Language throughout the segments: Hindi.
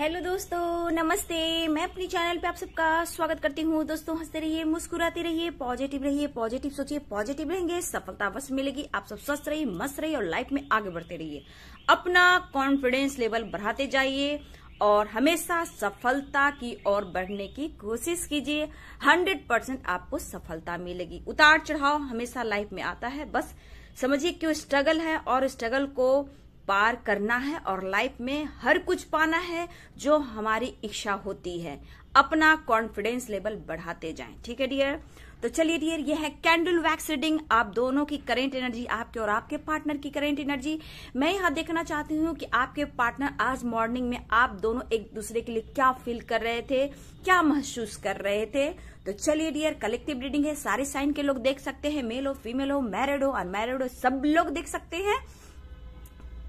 हेलो दोस्तों नमस्ते मैं अपने चैनल पे आप सबका स्वागत करती हूँ दोस्तों हंसते रहिए मुस्कुराते रहिए पॉजिटिव रहिए पॉजिटिव सोचिए पॉजिटिव रहेंगे सफलता अवश्य मिलेगी आप सब स्वस्थ रहिए मस्त रहिए और लाइफ में आगे बढ़ते रहिए अपना कॉन्फिडेंस लेवल बढ़ाते जाइए और हमेशा सफलता की ओर बढ़ने की कोशिश कीजिए हंड्रेड परसेंट आपको सफलता मिलेगी उतार चढ़ाव हमेशा लाइफ में आता है बस समझिए क्यों स्ट्रगल है और स्ट्रगल को पार करना है और लाइफ में हर कुछ पाना है जो हमारी इच्छा होती है अपना कॉन्फिडेंस लेवल बढ़ाते जाएं ठीक है डियर तो चलिए डियर यह है कैंडल वैक्स रीडिंग आप दोनों की करेंट एनर्जी आपके और आपके पार्टनर की करेंट एनर्जी मैं यहाँ देखना चाहती हूँ कि आपके पार्टनर आज मॉर्निंग में आप दोनों एक दूसरे के लिए क्या फील कर रहे थे क्या महसूस कर रहे थे तो चलिए डियर कलेक्टिव रीडिंग है सारे साइन के लोग देख सकते हैं मेल हो फीमेल हो मैरिड हो अनमेरिड हो सब लोग देख सकते हैं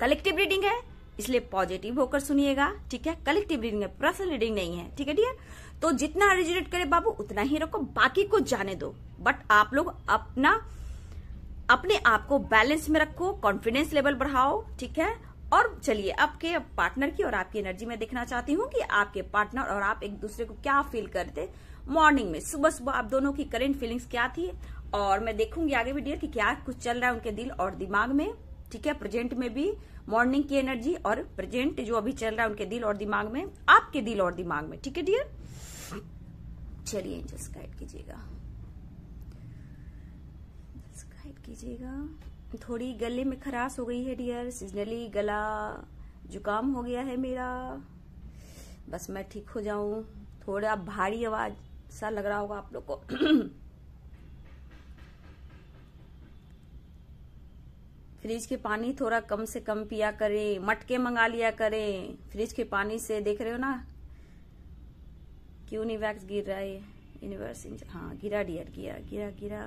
कलेक्टिव रीडिंग है इसलिए पॉजिटिव होकर सुनिएगा ठीक है कलेक्टिव रीडिंग है पर्सनल रीडिंग नहीं है ठीक है डियर तो जितना रिजुलेट करे बाबू उतना ही रखो बाकी को जाने दो बट आप लोग अपना अपने आप को बैलेंस में रखो कॉन्फिडेंस लेवल बढ़ाओ ठीक है और चलिए आपके पार्टनर की और आपकी एनर्जी में देखना चाहती हूँ कि आपके पार्टनर और आप एक दूसरे को क्या फील करते मॉर्निंग में सुबह सुबह आप दोनों की करेंट फीलिंग्स क्या थी और मैं देखूंगी आगे भी डियर कि क्या कुछ चल रहा है उनके दिल और दिमाग में ठीक है प्रेजेंट में भी मॉर्निंग की एनर्जी और प्रेजेंट जो अभी चल रहा है उनके दिल और दिमाग में आपके दिल और दिमाग में ठीक है डियर चलिए एंजल्स गाइड कीजिएगा गाइड कीजिएगा थोड़ी गले में खराश हो गई है डियर सीजनली गला जुकाम हो गया है मेरा बस मैं ठीक हो जाऊं थोड़ा भारी आवाज सा लग रहा होगा आप लोग को फ्रिज के पानी थोड़ा कम से कम पिया करें मटके मंगा लिया करें फ्रिज के पानी से देख रहे हो ना क्यों नहीं वैक्स गिर रहा है यूनिवर्स हाँ गिरा डियर गिरा गिरा गिरा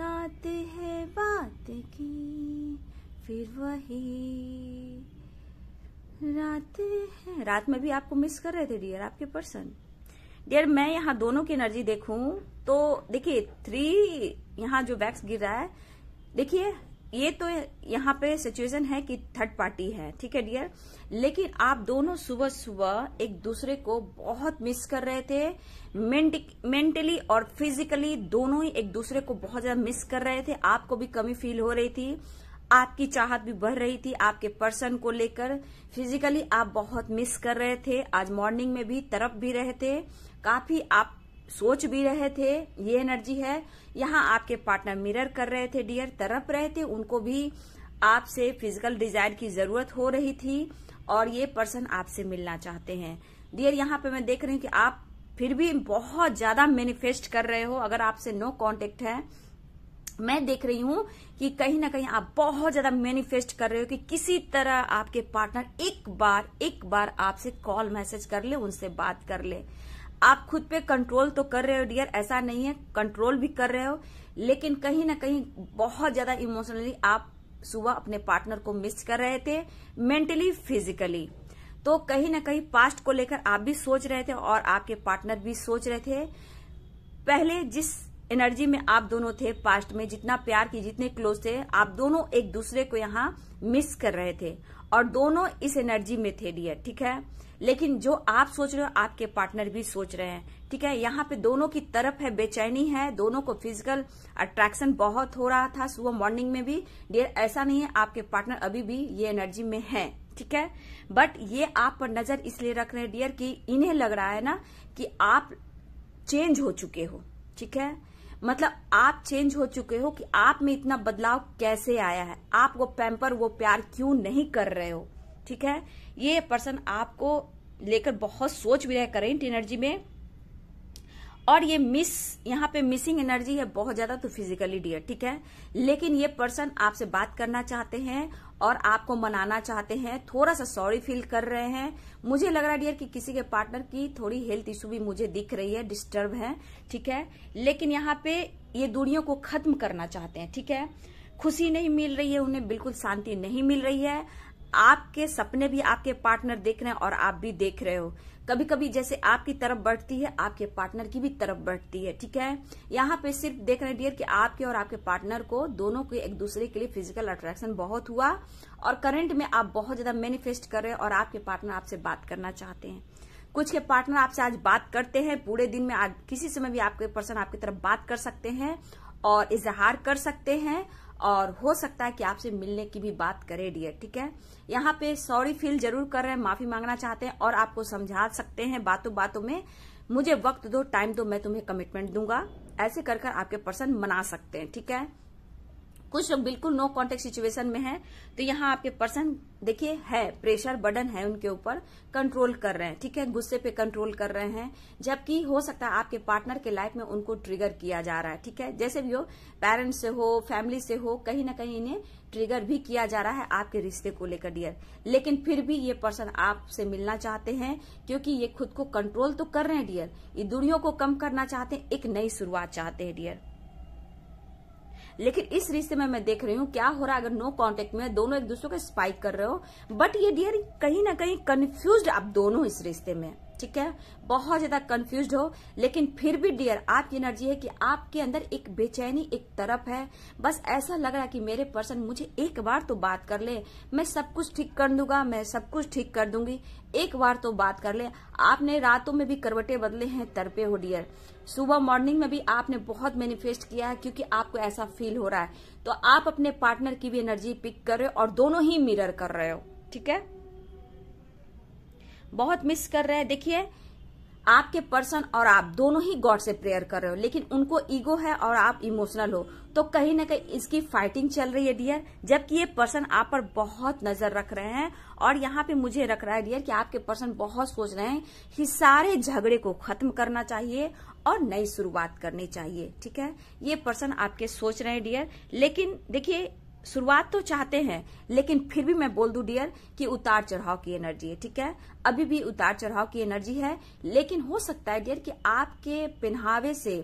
रात है बात की फिर वही रात है रात में भी आपको मिस कर रहे थे डियर आपके पर्सन डियर मैं यहाँ दोनों की एनर्जी देखूं तो देखिए थ्री यहाँ जो वैक्स गिर रहा है देखिए ये तो यहाँ पे सिचुएशन है कि थर्ड पार्टी है ठीक है डियर लेकिन आप दोनों सुबह सुबह एक दूसरे को बहुत मिस कर रहे थे मेंटली और फिजिकली दोनों ही एक दूसरे को बहुत ज्यादा मिस कर रहे थे आपको भी कमी फील हो रही थी आपकी चाहत भी बढ़ रही थी आपके पर्सन को लेकर फिजिकली आप बहुत मिस कर रहे थे आज मॉर्निंग में भी तरफ भी रहे थे काफी आप सोच भी रहे थे ये एनर्जी है यहाँ आपके पार्टनर मिरर कर रहे थे डियर तरफ रहे थे उनको भी आपसे फिजिकल डिजायर की जरूरत हो रही थी और ये पर्सन आपसे मिलना चाहते हैं डियर यहाँ पे मैं देख रही हूँ कि आप फिर भी बहुत ज्यादा मैनिफेस्ट कर रहे हो अगर आपसे नो कांटेक्ट है मैं देख रही हूं कि कहीं ना कहीं आप बहुत ज्यादा मैनिफेस्ट कर रहे हो कि किसी तरह आपके पार्टनर एक बार एक बार आपसे कॉल मैसेज कर ले उनसे बात कर ले आप खुद पे कंट्रोल तो कर रहे हो डियर ऐसा नहीं है कंट्रोल भी कर रहे हो लेकिन कहीं ना कहीं बहुत ज्यादा इमोशनली आप सुबह अपने पार्टनर को मिस कर रहे थे मेंटली फिजिकली तो कहीं ना कहीं पास्ट को लेकर आप भी सोच रहे थे और आपके पार्टनर भी सोच रहे थे पहले जिस एनर्जी में आप दोनों थे पास्ट में जितना प्यार की जितने क्लोज थे आप दोनों एक दूसरे को यहाँ मिस कर रहे थे और दोनों इस एनर्जी में थे डियर ठीक है लेकिन जो आप सोच रहे हो आपके पार्टनर भी सोच रहे हैं ठीक है यहाँ पे दोनों की तरफ है बेचैनी है दोनों को फिजिकल अट्रैक्शन बहुत हो रहा था सुबह मॉर्निंग में भी डियर ऐसा नहीं है आपके पार्टनर अभी भी ये एनर्जी में है ठीक है बट ये आप पर नजर इसलिए रख रहे हैं डियर कि इन्हें लग रहा है ना कि आप चेंज हो चुके हो ठीक है मतलब आप चेंज हो चुके हो कि आप में इतना बदलाव कैसे आया है आप वो पैम्पर वो प्यार क्यों नहीं कर रहे हो ठीक है ये पर्सन आपको लेकर बहुत सोच भी रहा है करेंट एनर्जी में और ये मिस यहाँ पे मिसिंग एनर्जी है बहुत ज्यादा तो फिजिकली डियर ठीक है लेकिन ये पर्सन आपसे बात करना चाहते हैं और आपको मनाना चाहते हैं थोड़ा सा सॉरी फील कर रहे हैं मुझे लग रहा है डियर कि किसी के पार्टनर की थोड़ी हेल्थ इश्यू भी मुझे दिख रही है डिस्टर्ब है ठीक है लेकिन यहाँ पे ये दूरियों को खत्म करना चाहते हैं ठीक है खुशी नहीं मिल रही है उन्हें बिल्कुल शांति नहीं मिल रही है आपके सपने भी आपके पार्टनर देख रहे हैं और आप भी देख रहे हो कभी कभी जैसे आपकी तरफ बढ़ती है आपके पार्टनर की भी तरफ बढ़ती है ठीक है यहाँ पे सिर्फ देख रहे हैं डियर कि आपके और आपके पार्टनर को दोनों के एक दूसरे के लिए फिजिकल अट्रैक्शन बहुत हुआ और करंट में आप बहुत ज्यादा मैनिफेस्ट कर रहे हैं और आपके पार्टनर आपसे बात करना चाहते हैं कुछ के पार्टनर आपसे आज बात करते हैं पूरे दिन में आज किसी समय भी आपके पर्सन आपकी तरफ बात कर सकते हैं और इजहार कर सकते हैं और हो सकता है कि आपसे मिलने की भी बात करे डियर ठीक है यहाँ पे सॉरी फील जरूर कर रहे हैं माफी मांगना चाहते हैं और आपको समझा सकते हैं बातों बातों में मुझे वक्त दो टाइम दो मैं तुम्हें कमिटमेंट दूंगा ऐसे कर कर आपके पर्सन मना सकते हैं ठीक है कुछ लोग बिल्कुल नो कॉन्टेक्ट सिचुएशन में है तो यहाँ आपके पर्सन देखिए है प्रेशर बर्डन है उनके ऊपर कंट्रोल कर रहे हैं ठीक है गुस्से पे कंट्रोल कर रहे हैं जबकि हो सकता है आपके पार्टनर के लाइफ में उनको ट्रिगर किया जा रहा है ठीक है जैसे भी हो पेरेंट्स से हो फैमिली से हो कहीं ना कहीं इन्हें ट्रिगर भी किया जा रहा है आपके रिश्ते को लेकर डियर लेकिन फिर भी ये पर्सन आपसे मिलना चाहते हैं क्योंकि ये खुद को कंट्रोल तो कर रहे हैं डियर ये दूरियों को कम करना चाहते हैं एक नई शुरुआत चाहते हैं डियर लेकिन इस रिश्ते में मैं देख रही हूँ क्या हो रहा है अगर नो कॉन्टेक्ट में दोनों एक दूसरे को स्पाइक कर रहे हो बट ये डियर कहीं ना कहीं कन्फ्यूज आप दोनों इस रिश्ते में ठीक है बहुत ज्यादा कंफ्यूज हो लेकिन फिर भी डियर आपकी एनर्जी है कि आपके अंदर एक बेचैनी एक तरफ है बस ऐसा लग रहा है कि मेरे पर्सन मुझे एक बार तो बात कर ले मैं सब कुछ ठीक कर दूंगा मैं सब कुछ ठीक कर दूंगी एक बार तो बात कर ले आपने रातों में भी करवटे बदले हैं तरपे हो डियर सुबह मॉर्निंग में भी आपने बहुत मैनिफेस्ट किया है क्योंकि आपको ऐसा फील हो रहा है तो आप अपने पार्टनर की भी एनर्जी पिक कर रहे हो और दोनों ही मिरर कर रहे हो ठीक है बहुत मिस कर रहे हैं देखिए आपके पर्सन और आप दोनों ही गॉड से प्रेयर कर रहे हो लेकिन उनको ईगो है और आप इमोशनल हो तो कहीं ना कहीं इसकी फाइटिंग चल रही है डियर जबकि ये पर्सन आप पर बहुत नजर रख रहे हैं और यहाँ पे मुझे रख रहा है डियर कि आपके पर्सन बहुत सोच रहे हैं कि सारे झगड़े को खत्म करना चाहिए और नई शुरुआत करनी चाहिए ठीक है ये पर्सन आपके सोच रहे हैं डियर लेकिन देखिए शुरुआत तो चाहते हैं लेकिन फिर भी मैं बोल दू डियर कि उतार चढ़ाव की एनर्जी है ठीक है अभी भी उतार चढ़ाव की एनर्जी है लेकिन हो सकता है डियर कि आपके पहनावे से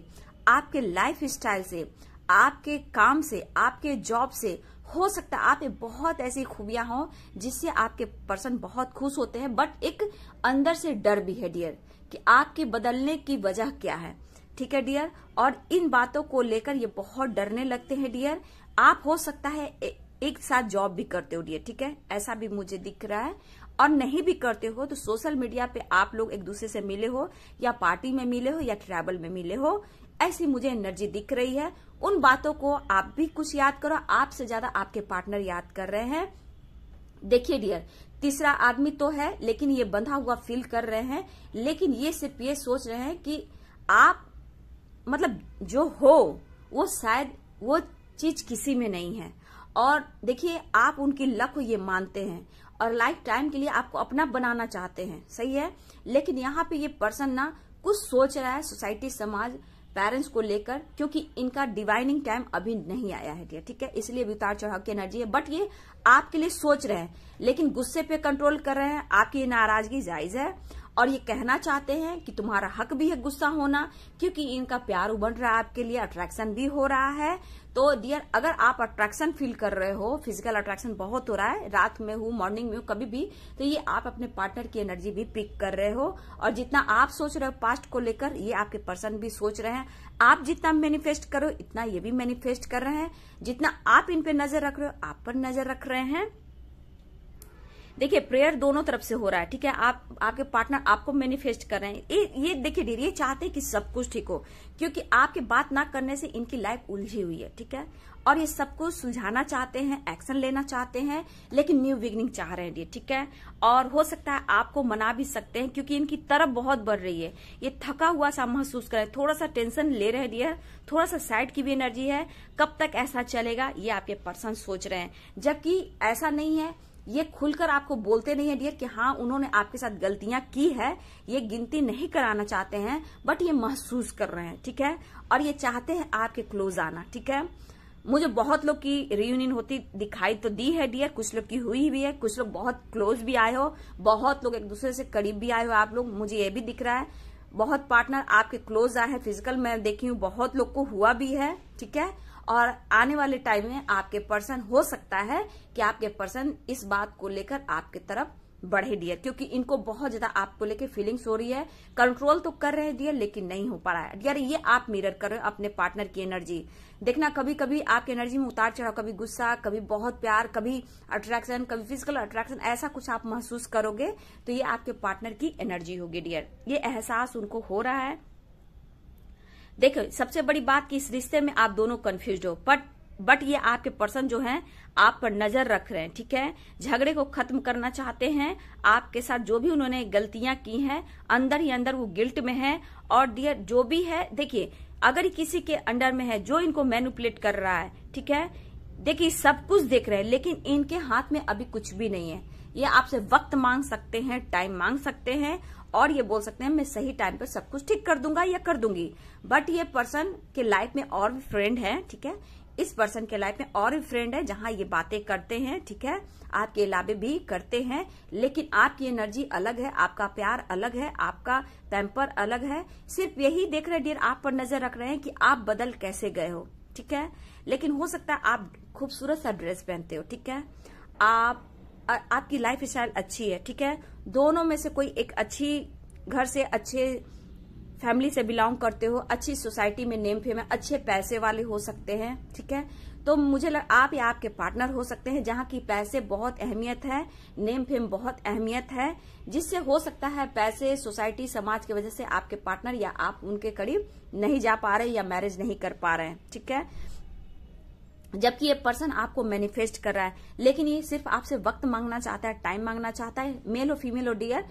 आपके लाइफ स्टाइल से आपके काम से आपके जॉब से हो सकता है आप बहुत ऐसी खूबियां हो जिससे आपके पर्सन बहुत खुश होते हैं बट एक अंदर से डर भी है डियर कि आपके बदलने की वजह क्या है ठीक है डियर और इन बातों को लेकर ये बहुत डरने लगते हैं डियर आप हो सकता है ए, एक साथ जॉब भी करते हो डियर ठीक है ऐसा भी मुझे दिख रहा है और नहीं भी करते हो तो सोशल मीडिया पे आप लोग एक दूसरे से मिले हो या पार्टी में मिले हो या ट्रैवल में मिले हो ऐसी मुझे एनर्जी दिख रही है उन बातों को आप भी कुछ याद करो आपसे ज्यादा आपके पार्टनर याद कर रहे हैं देखिए डियर तीसरा आदमी तो है लेकिन ये बंधा हुआ फील कर रहे हैं लेकिन ये सिर्फ ये सोच रहे हैं कि आप मतलब जो हो वो शायद वो चीज किसी में नहीं है और देखिए आप उनकी लक को ये मानते हैं और लाइफ टाइम के लिए आपको अपना बनाना चाहते हैं सही है लेकिन यहाँ पे ये पर्सन ना कुछ सोच रहा है सोसाइटी समाज पेरेंट्स को लेकर क्योंकि इनका डिवाइनिंग टाइम अभी नहीं आया है डियर ठीक है इसलिए भी उतार चढ़ाव की एनर्जी है बट ये आपके लिए सोच रहे हैं लेकिन गुस्से पे कंट्रोल कर रहे हैं आपकी नाराजगी जायज है और ये कहना चाहते हैं कि तुम्हारा हक भी है गुस्सा होना क्योंकि इनका प्यार उबल रहा है आपके लिए अट्रैक्शन भी हो रहा है तो डियर अगर आप अट्रैक्शन फील कर रहे हो फिजिकल अट्रैक्शन बहुत हो रहा है रात में हो मॉर्निंग में हो कभी भी तो ये आप अपने पार्टनर की एनर्जी भी पिक कर रहे हो और जितना आप सोच रहे हो पास्ट को लेकर ये आपके पर्सन भी सोच रहे हैं आप जितना मैनिफेस्ट करो इतना ये भी मैनिफेस्ट कर रहे हैं जितना आप इन पे नजर रख रहे हो आप पर नजर रख रहे हैं देखिए प्रेयर दोनों तरफ से हो रहा है ठीक है आप आपके पार्टनर आपको मैनिफेस्ट कर रहे हैं ये ये देखिए डीर ये चाहते हैं कि सब कुछ ठीक हो क्योंकि आपके बात ना करने से इनकी लाइफ उलझी हुई है ठीक है और ये सबको सुलझाना चाहते हैं एक्शन लेना चाहते हैं लेकिन न्यू बिगनिंग चाह रहे हैं ये ठीक है और हो सकता है आपको मना भी सकते हैं क्योंकि इनकी तरफ बहुत बढ़ रही है ये थका हुआ सा महसूस करें थोड़ा सा टेंशन ले रहे दिया थोड़ा सा साइड की भी एनर्जी है कब तक ऐसा चलेगा ये आपके पर्सन सोच रहे हैं जबकि ऐसा नहीं है ये खुलकर आपको बोलते नहीं है डियर कि हाँ उन्होंने आपके साथ गलतियां की है ये गिनती नहीं कराना चाहते हैं बट ये महसूस कर रहे हैं ठीक है और ये चाहते हैं आपके क्लोज आना ठीक है मुझे बहुत लोग की रियूनियन होती दिखाई तो दी है डियर कुछ लोग की हुई भी है कुछ लोग बहुत क्लोज भी आए हो बहुत लोग एक दूसरे से करीब भी आए हो आप लोग मुझे ये भी दिख रहा है बहुत पार्टनर आपके क्लोज आए हैं फिजिकल मैं देखी हूँ बहुत लोग को हुआ भी है ठीक है और आने वाले टाइम में आपके पर्सन हो सकता है कि आपके पर्सन इस बात को लेकर आपके तरफ बढ़े डियर क्योंकि इनको बहुत ज्यादा आपको लेके फीलिंग्स हो रही है कंट्रोल तो कर रहे हैं डियर लेकिन नहीं हो पा रहा है डियर ये आप मिरर कर रहे हो अपने पार्टनर की एनर्जी देखना कभी कभी आपकी एनर्जी में उतार चढ़ाव कभी गुस्सा कभी बहुत प्यार कभी अट्रैक्शन कभी फिजिकल अट्रैक्शन ऐसा कुछ आप महसूस करोगे तो ये आपके पार्टनर की एनर्जी होगी डियर ये एहसास उनको हो रहा है देखो सबसे बड़ी बात कि इस रिश्ते में आप दोनों कंफ्यूज हो बट बट ये आपके पर्सन जो हैं आप पर नजर रख रहे हैं ठीक है झगड़े को खत्म करना चाहते हैं आपके साथ जो भी उन्होंने गलतियां की हैं अंदर ही अंदर वो गिल्ट में है और डियर जो भी है देखिए अगर किसी के अंडर में है जो इनको मैनुपुलेट कर रहा है ठीक है देखिए सब कुछ देख रहे हैं लेकिन इनके हाथ में अभी कुछ भी नहीं है ये आपसे वक्त मांग सकते हैं टाइम मांग सकते हैं और ये बोल सकते हैं मैं सही टाइम पर सब कुछ ठीक कर दूंगा या कर दूंगी बट ये पर्सन के लाइफ में और भी फ्रेंड है ठीक है इस पर्सन के लाइफ में और भी फ्रेंड है जहां ये बातें करते हैं ठीक है आपके इलाबे भी करते हैं लेकिन आपकी एनर्जी अलग है आपका प्यार अलग है आपका टेम्पर अलग है सिर्फ यही देख रहे डियर आप पर नजर रख रहे हैं कि आप बदल कैसे गए हो ठीक है लेकिन हो सकता है आप खूबसूरत सा ड्रेस पहनते हो ठीक है आप आपकी लाइफ स्टाइल अच्छी है ठीक है दोनों में से कोई एक अच्छी घर से अच्छे फैमिली से बिलोंग करते हो अच्छी सोसाइटी में नेम फेम है अच्छे पैसे वाले हो सकते हैं ठीक है तो मुझे लग, आप या आपके पार्टनर हो सकते हैं जहाँ की पैसे बहुत अहमियत है नेम फेम बहुत अहमियत है जिससे हो सकता है पैसे सोसाइटी समाज की वजह से आपके पार्टनर या आप उनके करीब नहीं जा पा रहे या मैरिज नहीं कर पा रहे ठीक है जबकि ये पर्सन आपको मैनिफेस्ट कर रहा है लेकिन ये सिर्फ आपसे वक्त मांगना चाहता है टाइम मांगना चाहता है मेल और फीमेल और डियर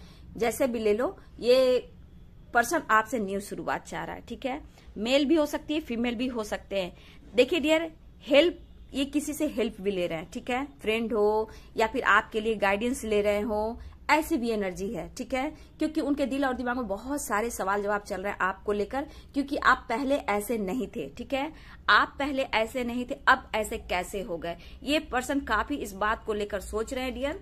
जैसे भी ले लो ये पर्सन आपसे न्यू शुरुआत चाह रहा है ठीक है मेल भी हो सकती है फीमेल भी हो सकते हैं देखिए डियर हेल्प ये किसी से हेल्प भी ले रहे हैं ठीक है फ्रेंड हो या फिर आपके लिए गाइडेंस ले रहे हो ऐसी भी एनर्जी है ठीक है क्योंकि उनके दिल और दिमाग में बहुत सारे सवाल जवाब चल रहे हैं आपको लेकर क्योंकि आप पहले ऐसे नहीं थे ठीक है आप पहले ऐसे नहीं थे अब ऐसे कैसे हो गए ये पर्सन काफी इस बात को लेकर सोच रहे हैं डियर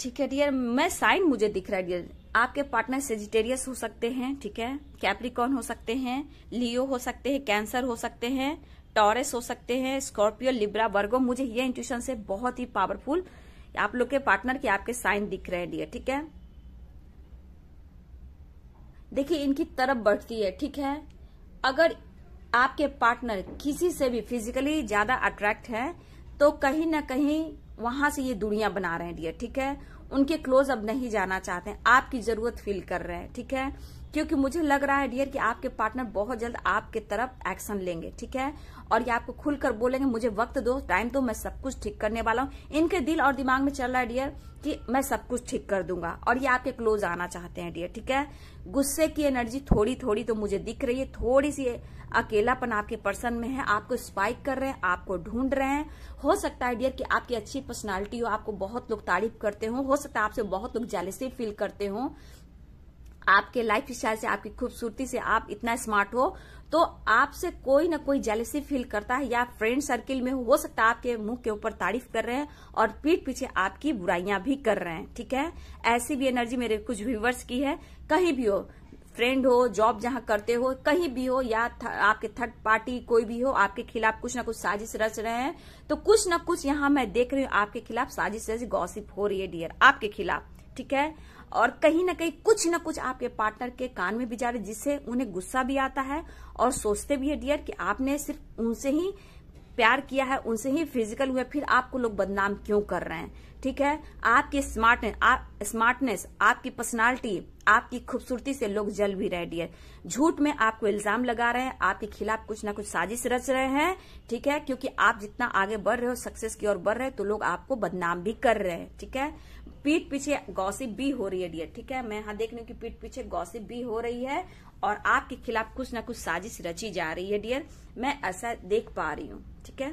ठीक है डियर मैं साइन मुझे दिख रहा है डियर आपके पार्टनर सेजिटेरियस हो सकते हैं ठीक है कैप्रिकॉन हो सकते हैं लियो हो सकते हैं कैंसर हो सकते हैं टॉरस हो सकते हैं स्कॉर्पियो लिब्रा वर्गो मुझे ये इंट्यूशन से बहुत ही पावरफुल आप लोग के पार्टनर के आपके साइन दिख रहे हैं डियर ठीक है देखिए इनकी तरफ बढ़ती है ठीक है अगर आपके पार्टनर किसी से भी फिजिकली ज्यादा अट्रैक्ट है तो कहीं ना कहीं वहां से ये दूरियां बना रहे हैं डियर ठीक है उनके क्लोज अब नहीं जाना चाहते आपकी जरूरत फील कर रहे हैं ठीक है क्योंकि मुझे लग रहा है डियर कि आपके पार्टनर बहुत जल्द आपके तरफ एक्शन लेंगे ठीक है और ये आपको खुलकर बोलेंगे मुझे वक्त दो टाइम दो मैं सब कुछ ठीक करने वाला हूँ इनके दिल और दिमाग में चल रहा है डियर कि मैं सब कुछ ठीक कर दूंगा और ये आपके क्लोज आना चाहते हैं डियर ठीक है गुस्से की एनर्जी थोड़ी थोड़ी तो मुझे दिख रही है थोड़ी सी अकेलापन आपके पर्सन में है आपको स्पाइक कर रहे हैं आपको ढूंढ रहे हैं हो सकता है डियर कि आपकी अच्छी पर्सनालिटी हो आपको बहुत लोग तारीफ करते हो हो सकता है आपसे बहुत लोग जेलसी फील करते हो आपके लाइफ स्टाइल से आपकी खूबसूरती से आप इतना स्मार्ट हो तो आपसे कोई ना कोई जेलसी फील करता है या फ्रेंड सर्किल में हो सकता है आपके मुंह के ऊपर तारीफ कर रहे हैं और पीठ पीछे आपकी बुराइयां भी कर रहे हैं ठीक है ऐसी भी एनर्जी मेरे कुछ व्यूवर्स की है कहीं भी हो फ्रेंड हो जॉब जहां करते हो कहीं भी हो या थ, आपके थर्ड पार्टी कोई भी हो आपके खिलाफ कुछ ना कुछ साजिश रच रहे हैं तो कुछ ना कुछ यहां मैं देख रही हूँ आपके खिलाफ साजिश रच गॉसिप हो रही है डियर आपके खिलाफ ठीक है और कहीं ना कहीं कुछ ना कुछ आपके पार्टनर के कान में भी जा रहे जिससे उन्हें गुस्सा भी आता है और सोचते भी है डियर कि आपने सिर्फ उनसे ही प्यार किया है उनसे ही फिजिकल हुए फिर आपको लोग बदनाम क्यों कर रहे हैं ठीक है आपकी स्मार्टनेस आप स्मार्टनेस आपकी पर्सनालिटी आपकी खूबसूरती से लोग जल भी रहे डियर झूठ में आपको इल्जाम लगा रहे हैं आपके खिलाफ कुछ ना कुछ साजिश रच रहे हैं ठीक है क्योंकि आप जितना आगे बढ़ रहे हो सक्सेस की ओर बढ़ रहे हो तो लोग आपको बदनाम भी कर रहे हैं ठीक है पीठ पीछे गौसिप भी हो रही है डियर ठीक है मैं यहाँ देख रही हूँ कि पीठ पीछे गौसिप भी हो रही है और आपके खिलाफ कुछ ना कुछ साजिश रची जा रही है डियर मैं ऐसा देख पा रही हूँ ठीक है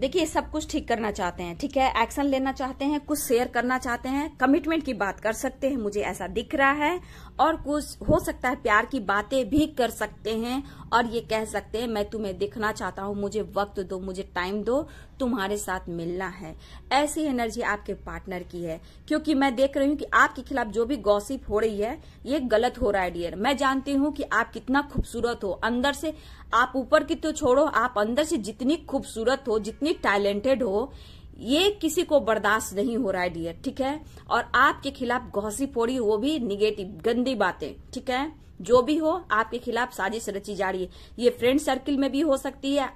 देखिए सब कुछ ठीक करना चाहते हैं ठीक है एक्शन लेना चाहते हैं कुछ शेयर करना चाहते हैं कमिटमेंट की बात कर सकते हैं मुझे ऐसा दिख रहा है और कुछ हो सकता है प्यार की बातें भी कर सकते हैं और ये कह सकते हैं मैं तुम्हें दिखना चाहता हूँ मुझे वक्त दो मुझे टाइम दो तुम्हारे साथ मिलना है ऐसी एनर्जी आपके पार्टनर की है क्योंकि मैं देख रही हूँ कि आपके खिलाफ जो भी गॉसिप हो रही है ये गलत हो रहा है डियर मैं जानती हूँ कि आप कितना खूबसूरत हो अंदर से आप ऊपर की तो छोड़ो आप अंदर से जितनी खूबसूरत हो जितनी टैलेंटेड हो ये किसी को बर्दाश्त नहीं हो रहा है डियर ठीक है और आपके खिलाफ गौसी हो रही वो भी निगेटिव गंदी बातें ठीक है जो भी हो आपके खिलाफ साजिश रची जा रही है ये फ्रेंड सर्किल में भी हो सकती है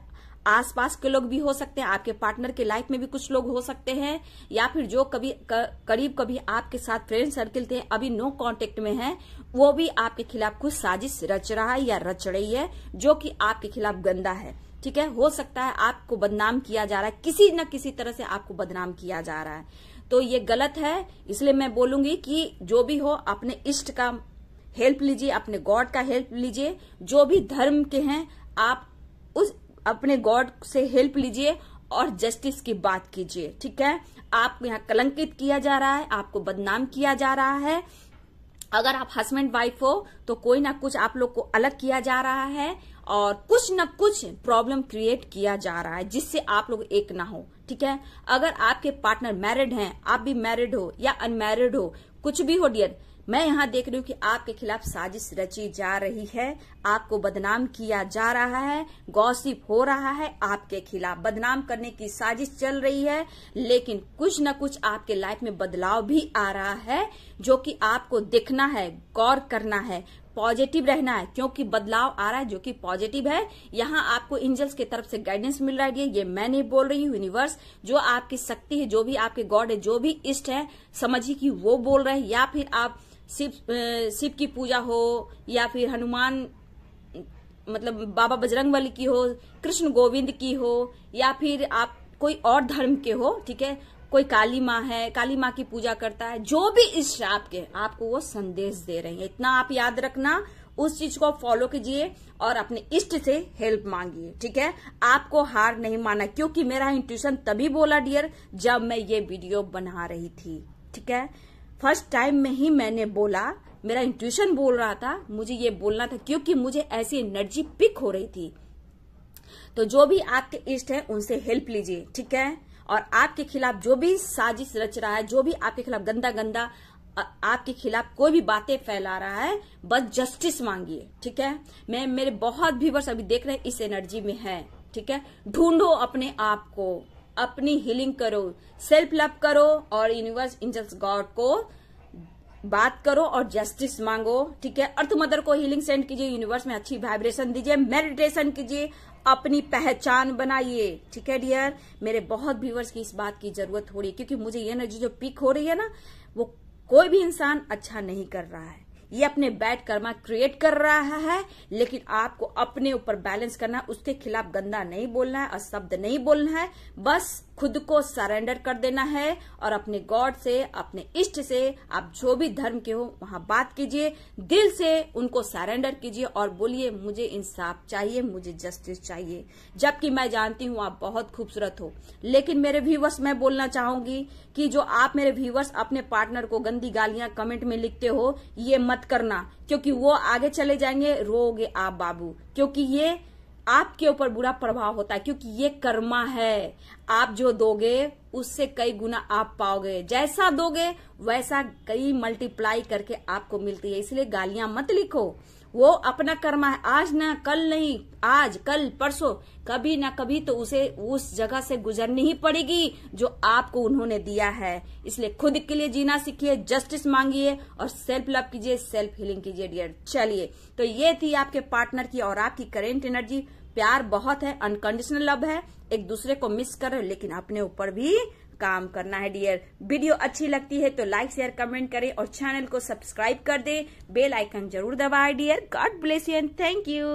आसपास के लोग भी हो सकते हैं आपके पार्टनर के लाइफ में भी कुछ लोग हो सकते हैं या फिर जो कभी करीब कभी आपके साथ फ्रेंड सर्किल थे अभी नो कांटेक्ट में है वो भी आपके खिलाफ कुछ साजिश रच रहा है या रच रही है जो कि आपके खिलाफ गंदा है ठीक है हो सकता है आपको बदनाम किया जा रहा है किसी न किसी तरह से आपको बदनाम किया जा रहा है तो ये गलत है इसलिए मैं बोलूंगी कि जो भी हो अपने इष्ट का हेल्प लीजिए अपने गॉड का हेल्प लीजिए जो भी धर्म के हैं आप उस अपने गॉड से हेल्प लीजिए और जस्टिस की बात कीजिए ठीक है आपको यहाँ कलंकित किया जा रहा है आपको बदनाम किया जा रहा है अगर आप हस्बैंड वाइफ हो तो कोई ना कुछ आप लोग को अलग किया जा रहा है और कुछ ना कुछ प्रॉब्लम क्रिएट किया जा रहा है जिससे आप लोग एक ना हो ठीक है अगर आपके पार्टनर मैरिड हैं आप भी मैरिड हो या अनमैरिड हो कुछ भी हो डियर मैं यहाँ देख रही हूँ कि आपके खिलाफ साजिश रची जा रही है आपको बदनाम किया जा रहा है गौसिप हो रहा है आपके खिलाफ बदनाम करने की साजिश चल रही है लेकिन कुछ न कुछ आपके लाइफ में बदलाव भी आ रहा है जो कि आपको देखना है गौर करना है पॉजिटिव रहना है क्योंकि बदलाव आ रहा है जो कि पॉजिटिव है यहाँ आपको एंजल्स की तरफ से गाइडेंस मिल रहा है ये मैं नहीं बोल रही हूँ यूनिवर्स जो आपकी शक्ति है जो भी आपके गॉड है जो भी इष्ट है समझिए कि वो बोल रहे हैं या फिर आप शिव शिव की पूजा हो या फिर हनुमान मतलब बाबा बजरंग बली की हो कृष्ण गोविंद की हो या फिर आप कोई और धर्म के हो ठीक है कोई काली माँ है काली माँ की पूजा करता है जो भी इस श्राप के आपको वो संदेश दे रहे हैं इतना आप याद रखना उस चीज को फॉलो कीजिए और अपने इष्ट से हेल्प मांगिए ठीक है आपको हार नहीं माना क्योंकि मेरा इंट्यूशन तभी बोला डियर जब मैं ये वीडियो बना रही थी ठीक है फर्स्ट टाइम में ही मैंने बोला मेरा इंट्यूशन बोल रहा था मुझे ये बोलना था क्योंकि मुझे ऐसी एनर्जी पिक हो रही थी तो जो भी आपके इष्ट है उनसे हेल्प लीजिए ठीक है और आपके खिलाफ जो भी साजिश रच रहा है जो भी आपके खिलाफ गंदा गंदा आपके खिलाफ कोई भी बातें फैला रहा है बस जस्टिस मांगिए ठीक है मैं मेरे बहुत व्यूवर्स अभी देख रहे हैं इस एनर्जी में है ठीक है ढूंढो अपने आप को अपनी हीलिंग करो सेल्फ लव करो और यूनिवर्स इंजल्स गॉड को बात करो और जस्टिस मांगो ठीक है अर्थ मदर को हीलिंग सेंड कीजिए यूनिवर्स में अच्छी वाइब्रेशन दीजिए मेडिटेशन कीजिए अपनी पहचान बनाइए ठीक है डियर मेरे बहुत व्यूवर्स की इस बात की जरूरत हो रही है क्योंकि मुझे ये एनर्जी जो पिक हो रही है ना वो कोई भी इंसान अच्छा नहीं कर रहा है ये अपने बैड कर्मा क्रिएट कर रहा है लेकिन आपको अपने ऊपर बैलेंस करना है उसके खिलाफ गंदा नहीं बोलना है अशब्द नहीं बोलना है बस खुद को सरेंडर कर देना है और अपने गॉड से अपने इष्ट से आप जो भी धर्म के हो वहां बात कीजिए दिल से उनको सरेंडर कीजिए और बोलिए मुझे इंसाफ चाहिए मुझे जस्टिस चाहिए जबकि मैं जानती हूं आप बहुत खूबसूरत हो लेकिन मेरे व्यूवर्स मैं बोलना चाहूंगी कि जो आप मेरे व्यूवर्स अपने पार्टनर को गंदी गालियां कमेंट में लिखते हो ये मत करना क्योंकि वो आगे चले जाएंगे रोगे आप बाबू क्योंकि ये आपके ऊपर बुरा प्रभाव होता है क्योंकि ये कर्मा है आप जो दोगे उससे कई गुना आप पाओगे जैसा दोगे वैसा कई मल्टीप्लाई करके आपको मिलती है इसलिए गालियां मत लिखो वो अपना कर्मा है आज ना कल नहीं आज कल परसों कभी ना कभी तो उसे उस जगह से गुजरनी ही पड़ेगी जो आपको उन्होंने दिया है इसलिए खुद के लिए जीना सीखिए जस्टिस मांगिए और सेल्फ लव कीजिए सेल्फ हीलिंग कीजिए डियर चलिए तो ये थी आपके पार्टनर की और आपकी करेंट एनर्जी प्यार बहुत है अनकंडीशनल लव है एक दूसरे को मिस कर रहे लेकिन अपने ऊपर भी काम करना है डियर वीडियो अच्छी लगती है तो लाइक शेयर कमेंट करें और चैनल को सब्सक्राइब कर दे बेल आइकन जरूर दबाएं dear God bless you and thank you